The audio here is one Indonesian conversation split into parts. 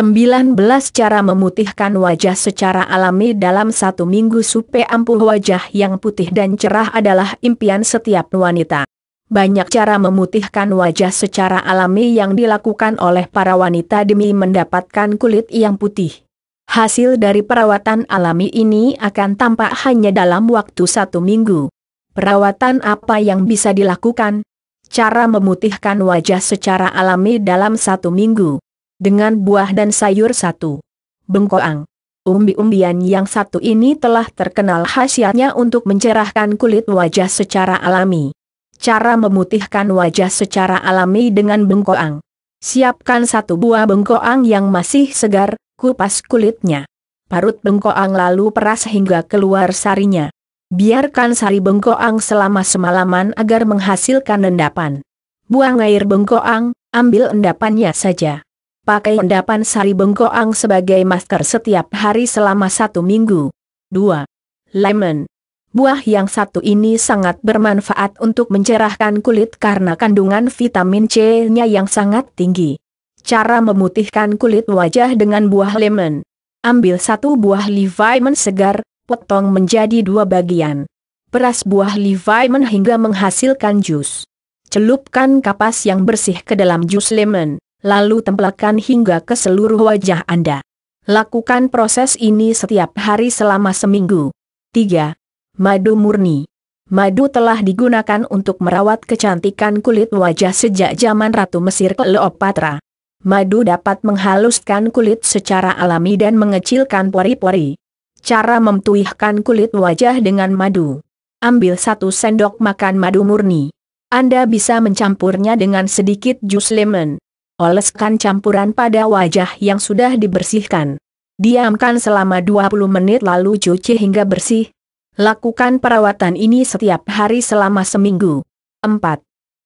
19 cara memutihkan wajah secara alami dalam satu minggu supaya ampuh wajah yang putih dan cerah adalah impian setiap wanita. Banyak cara memutihkan wajah secara alami yang dilakukan oleh para wanita demi mendapatkan kulit yang putih. Hasil dari perawatan alami ini akan tampak hanya dalam waktu satu minggu. Perawatan apa yang bisa dilakukan? Cara memutihkan wajah secara alami dalam satu minggu dengan buah dan sayur satu. Bengkoang. Umbi-umbian yang satu ini telah terkenal khasiatnya untuk mencerahkan kulit wajah secara alami. Cara memutihkan wajah secara alami dengan bengkoang. Siapkan satu buah bengkoang yang masih segar, kupas kulitnya. Parut bengkoang lalu peras hingga keluar sarinya. Biarkan sari bengkoang selama semalaman agar menghasilkan endapan. Buang air bengkoang, ambil endapannya saja pakai endapan sari bengkoang sebagai masker setiap hari selama satu minggu. 2. Lemon. Buah yang satu ini sangat bermanfaat untuk mencerahkan kulit karena kandungan vitamin C-nya yang sangat tinggi. Cara memutihkan kulit wajah dengan buah lemon. Ambil satu buah Levi'men segar, potong menjadi dua bagian. Peras buah Levi'men hingga menghasilkan jus. Celupkan kapas yang bersih ke dalam jus lemon lalu tempelkan hingga ke seluruh wajah Anda. Lakukan proses ini setiap hari selama seminggu. 3. Madu murni. Madu telah digunakan untuk merawat kecantikan kulit wajah sejak zaman Ratu Mesir Cleopatra. Madu dapat menghaluskan kulit secara alami dan mengecilkan pori-pori. Cara memtuihkan kulit wajah dengan madu. Ambil satu sendok makan madu murni. Anda bisa mencampurnya dengan sedikit jus lemon oleskan campuran pada wajah yang sudah dibersihkan. Diamkan selama 20 menit lalu cuci hingga bersih. Lakukan perawatan ini setiap hari selama seminggu. 4.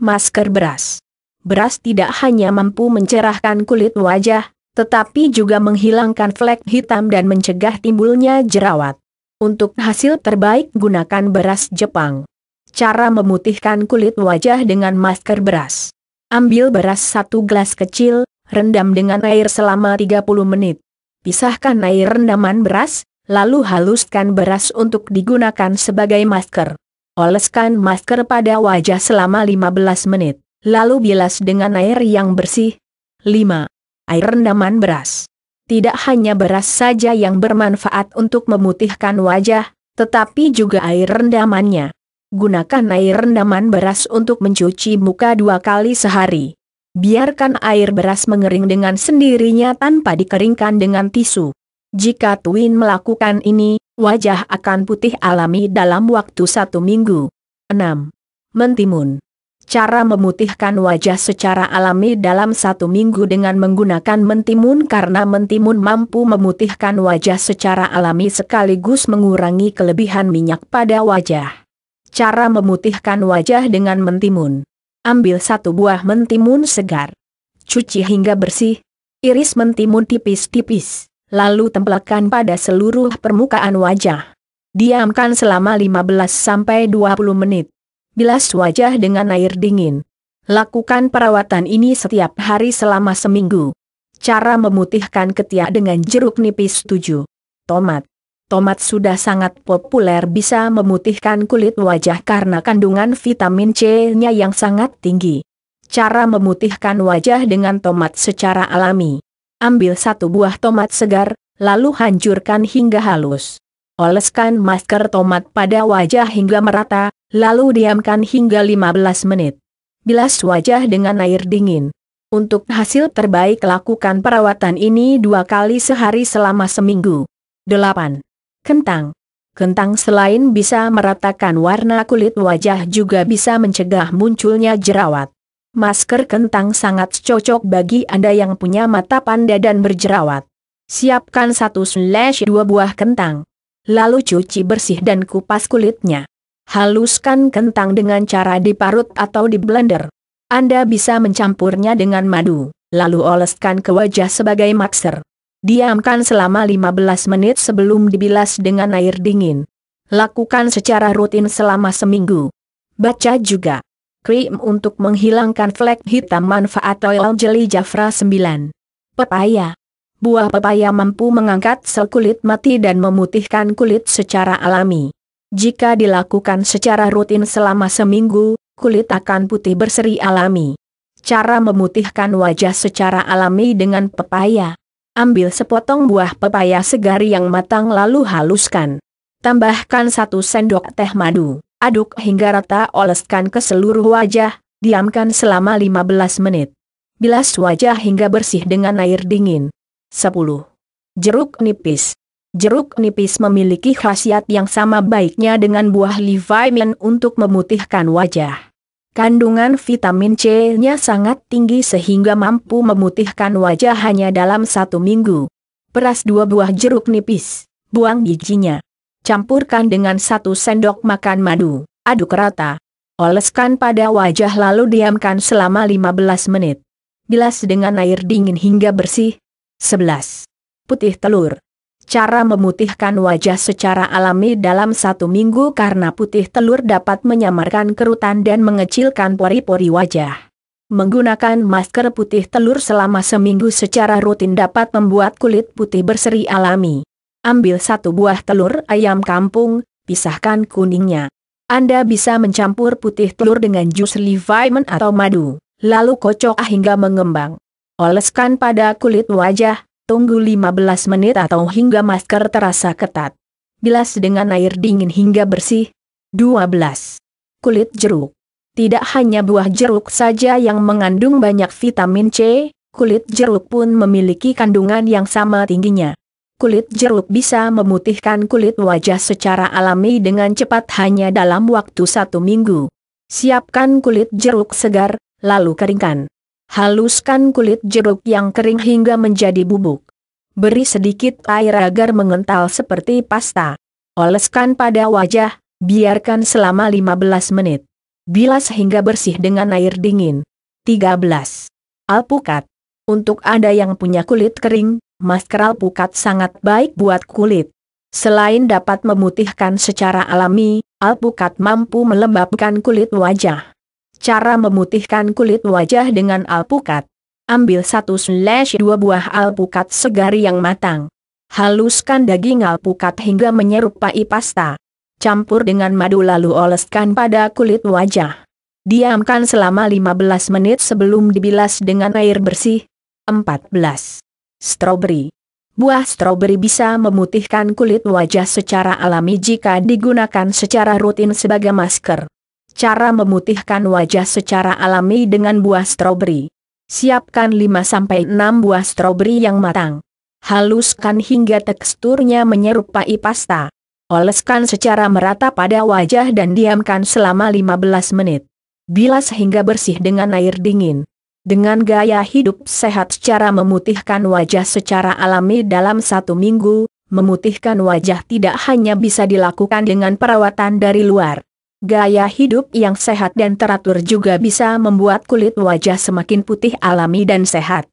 Masker beras. Beras tidak hanya mampu mencerahkan kulit wajah, tetapi juga menghilangkan flek hitam dan mencegah timbulnya jerawat. Untuk hasil terbaik gunakan beras Jepang. Cara memutihkan kulit wajah dengan masker beras. Ambil beras satu gelas kecil, rendam dengan air selama 30 menit. Pisahkan air rendaman beras, lalu haluskan beras untuk digunakan sebagai masker. Oleskan masker pada wajah selama 15 menit, lalu bilas dengan air yang bersih. 5. Air rendaman beras. Tidak hanya beras saja yang bermanfaat untuk memutihkan wajah, tetapi juga air rendamannya gunakan air rendaman beras untuk mencuci muka dua kali sehari. Biarkan air beras mengering dengan sendirinya tanpa dikeringkan dengan tisu. Jika Twin melakukan ini, wajah akan putih alami dalam waktu satu minggu. 6. Mentimun Cara memutihkan wajah secara alami dalam satu minggu dengan menggunakan mentimun karena mentimun mampu memutihkan wajah secara alami sekaligus mengurangi kelebihan minyak pada wajah cara memutihkan wajah dengan mentimun. Ambil satu buah mentimun segar. Cuci hingga bersih. Iris mentimun tipis-tipis, lalu tempelkan pada seluruh permukaan wajah. Diamkan selama 15-20 menit. Bilas wajah dengan air dingin. Lakukan perawatan ini setiap hari selama seminggu. Cara memutihkan ketiak dengan jeruk nipis 7. Tomat tomat sudah sangat populer bisa memutihkan kulit wajah karena kandungan vitamin C-nya yang sangat tinggi. Cara memutihkan wajah dengan tomat secara alami. Ambil satu buah tomat segar, lalu hancurkan hingga halus. Oleskan masker tomat pada wajah hingga merata, lalu diamkan hingga 15 menit. Bilas wajah dengan air dingin. Untuk hasil terbaik lakukan perawatan ini dua kali sehari selama seminggu. 8. Kentang. Kentang selain bisa meratakan warna kulit wajah juga bisa mencegah munculnya jerawat. Masker kentang sangat cocok bagi Anda yang punya mata panda dan berjerawat. Siapkan 1-2 buah kentang. Lalu cuci bersih dan kupas kulitnya. Haluskan kentang dengan cara diparut atau di blender. Anda bisa mencampurnya dengan madu, lalu oleskan ke wajah sebagai masker. Diamkan selama 15 menit sebelum dibilas dengan air dingin. Lakukan secara rutin selama seminggu. Baca juga. Krim untuk menghilangkan flek hitam manfaat oil jelly jafra 9. Pepaya. Buah pepaya mampu mengangkat sel kulit mati dan memutihkan kulit secara alami. Jika dilakukan secara rutin selama seminggu, kulit akan putih berseri alami. Cara memutihkan wajah secara alami dengan pepaya. Ambil sepotong buah pepaya segar yang matang lalu haluskan. Tambahkan satu sendok teh madu, aduk hingga rata oleskan ke seluruh wajah, diamkan selama 15 menit. Bilas wajah hingga bersih dengan air dingin. 10. Jeruk nipis Jeruk nipis memiliki khasiat yang sama baiknya dengan buah livaimin untuk memutihkan wajah. Kandungan vitamin C-nya sangat tinggi sehingga mampu memutihkan wajah hanya dalam satu minggu. Peras dua buah jeruk nipis, buang bijinya. Campurkan dengan satu sendok makan madu, aduk rata. Oleskan pada wajah lalu diamkan selama 15 menit. Bilas dengan air dingin hingga bersih. 11. Putih telur. Cara memutihkan wajah secara alami dalam satu minggu karena putih telur dapat menyamarkan kerutan dan mengecilkan pori-pori wajah. Menggunakan masker putih telur selama seminggu secara rutin dapat membuat kulit putih berseri alami. Ambil satu buah telur ayam kampung, pisahkan kuningnya. Anda bisa mencampur putih telur dengan jus livemen atau madu, lalu kocok hingga mengembang. Oleskan pada kulit wajah, Tunggu 15 menit atau hingga masker terasa ketat. Bilas dengan air dingin hingga bersih. 12. Kulit jeruk. Tidak hanya buah jeruk saja yang mengandung banyak vitamin C, kulit jeruk pun memiliki kandungan yang sama tingginya. Kulit jeruk bisa memutihkan kulit wajah secara alami dengan cepat hanya dalam waktu satu minggu. Siapkan kulit jeruk segar, lalu keringkan. Haluskan kulit jeruk yang kering hingga menjadi bubuk. Beri sedikit air agar mengental seperti pasta. Oleskan pada wajah, biarkan selama 15 menit. Bilas hingga bersih dengan air dingin. 13. Alpukat. Untuk Anda yang punya kulit kering, masker alpukat sangat baik buat kulit. Selain dapat memutihkan secara alami, alpukat mampu melembabkan kulit wajah cara memutihkan kulit wajah dengan alpukat. Ambil satu slash dua buah alpukat segar yang matang. Haluskan daging alpukat hingga menyerupai pasta. Campur dengan madu lalu oleskan pada kulit wajah. Diamkan selama 15 menit sebelum dibilas dengan air bersih. 14. Stroberi Buah stroberi bisa memutihkan kulit wajah secara alami jika digunakan secara rutin sebagai masker cara memutihkan wajah secara alami dengan buah stroberi. Siapkan 5-6 buah stroberi yang matang. Haluskan hingga teksturnya menyerupai pasta. Oleskan secara merata pada wajah dan diamkan selama 15 menit. Bilas hingga bersih dengan air dingin. Dengan gaya hidup sehat cara memutihkan wajah secara alami dalam satu minggu, memutihkan wajah tidak hanya bisa dilakukan dengan perawatan dari luar Gaya hidup yang sehat dan teratur juga bisa membuat kulit wajah semakin putih alami dan sehat.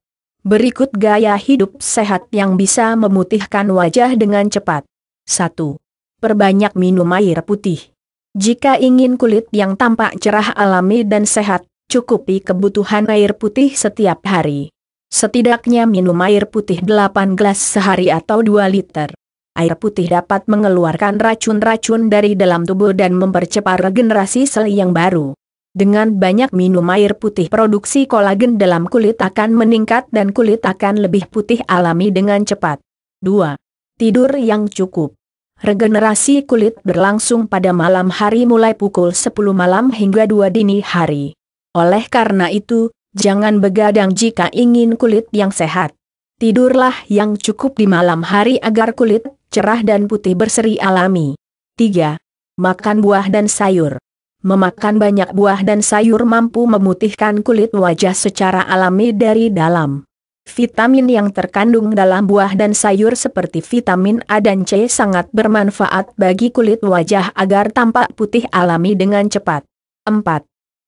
Berikut gaya hidup sehat yang bisa memutihkan wajah dengan cepat. 1. Perbanyak minum air putih. Jika ingin kulit yang tampak cerah alami dan sehat, cukupi kebutuhan air putih setiap hari. Setidaknya minum air putih 8 gelas sehari atau 2 liter air putih dapat mengeluarkan racun-racun dari dalam tubuh dan mempercepat regenerasi sel yang baru. Dengan banyak minum air putih produksi kolagen dalam kulit akan meningkat dan kulit akan lebih putih alami dengan cepat. 2. Tidur yang cukup. Regenerasi kulit berlangsung pada malam hari mulai pukul 10 malam hingga 2 dini hari. Oleh karena itu, jangan begadang jika ingin kulit yang sehat. Tidurlah yang cukup di malam hari agar kulit cerah dan putih berseri alami. 3. Makan buah dan sayur. Memakan banyak buah dan sayur mampu memutihkan kulit wajah secara alami dari dalam. Vitamin yang terkandung dalam buah dan sayur seperti vitamin A dan C sangat bermanfaat bagi kulit wajah agar tampak putih alami dengan cepat. 4.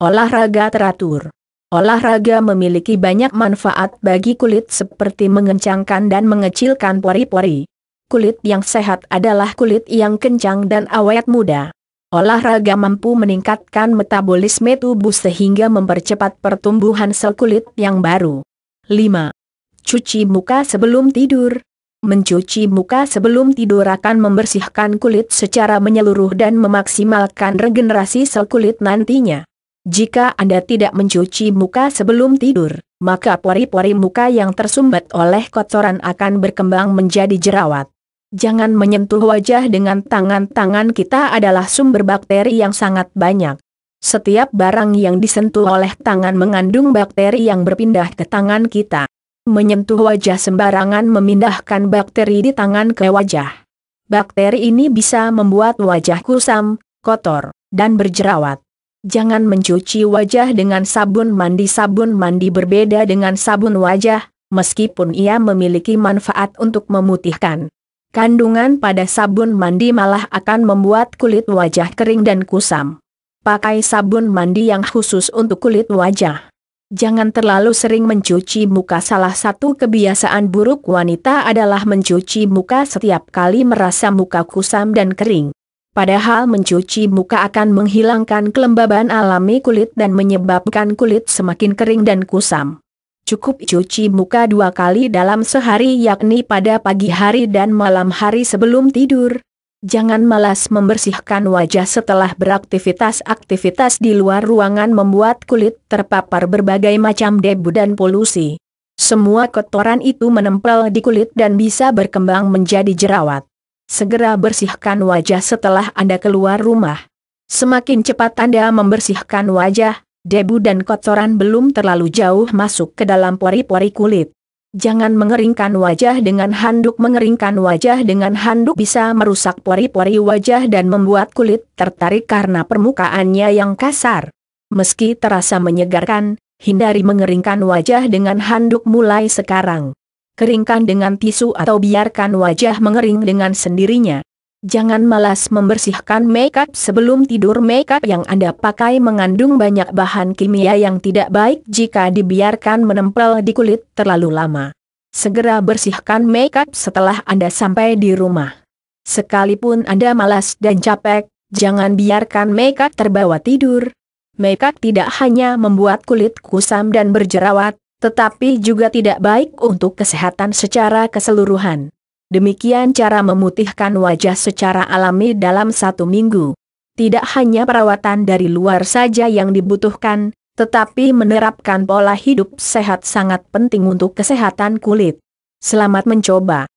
Olahraga teratur. Olahraga memiliki banyak manfaat bagi kulit seperti mengencangkan dan mengecilkan pori-pori. Kulit yang sehat adalah kulit yang kencang dan awet muda. Olahraga mampu meningkatkan metabolisme tubuh sehingga mempercepat pertumbuhan sel kulit yang baru. 5. Cuci muka sebelum tidur. Mencuci muka sebelum tidur akan membersihkan kulit secara menyeluruh dan memaksimalkan regenerasi sel kulit nantinya. Jika Anda tidak mencuci muka sebelum tidur, maka pori-pori muka yang tersumbat oleh kotoran akan berkembang menjadi jerawat. Jangan menyentuh wajah dengan tangan-tangan kita adalah sumber bakteri yang sangat banyak. Setiap barang yang disentuh oleh tangan mengandung bakteri yang berpindah ke tangan kita. Menyentuh wajah sembarangan memindahkan bakteri di tangan ke wajah. Bakteri ini bisa membuat wajah kusam, kotor, dan berjerawat. Jangan mencuci wajah dengan sabun mandi. Sabun mandi berbeda dengan sabun wajah, meskipun ia memiliki manfaat untuk memutihkan. Kandungan pada sabun mandi malah akan membuat kulit wajah kering dan kusam. Pakai sabun mandi yang khusus untuk kulit wajah. Jangan terlalu sering mencuci muka. Salah satu kebiasaan buruk wanita adalah mencuci muka setiap kali merasa muka kusam dan kering. Padahal mencuci muka akan menghilangkan kelembaban alami kulit dan menyebabkan kulit semakin kering dan kusam. Cukup cuci muka dua kali dalam sehari yakni pada pagi hari dan malam hari sebelum tidur. Jangan malas membersihkan wajah setelah beraktivitas. Aktivitas di luar ruangan membuat kulit terpapar berbagai macam debu dan polusi. Semua kotoran itu menempel di kulit dan bisa berkembang menjadi jerawat. Segera bersihkan wajah setelah Anda keluar rumah. Semakin cepat Anda membersihkan wajah, debu dan kotoran belum terlalu jauh masuk ke dalam pori-pori kulit. Jangan mengeringkan wajah dengan handuk. Mengeringkan wajah dengan handuk bisa merusak pori-pori wajah dan membuat kulit tertarik karena permukaannya yang kasar. Meski terasa menyegarkan, hindari mengeringkan wajah dengan handuk mulai sekarang keringkan dengan tisu atau biarkan wajah mengering dengan sendirinya. Jangan malas membersihkan makeup sebelum tidur makeup yang Anda pakai mengandung banyak bahan kimia yang tidak baik jika dibiarkan menempel di kulit terlalu lama. Segera bersihkan makeup setelah Anda sampai di rumah. Sekalipun Anda malas dan capek, jangan biarkan makeup terbawa tidur. Makeup tidak hanya membuat kulit kusam dan berjerawat, tetapi juga tidak baik untuk kesehatan secara keseluruhan. Demikian cara memutihkan wajah secara alami dalam satu minggu. Tidak hanya perawatan dari luar saja yang dibutuhkan, tetapi menerapkan pola hidup sehat sangat penting untuk kesehatan kulit. Selamat mencoba.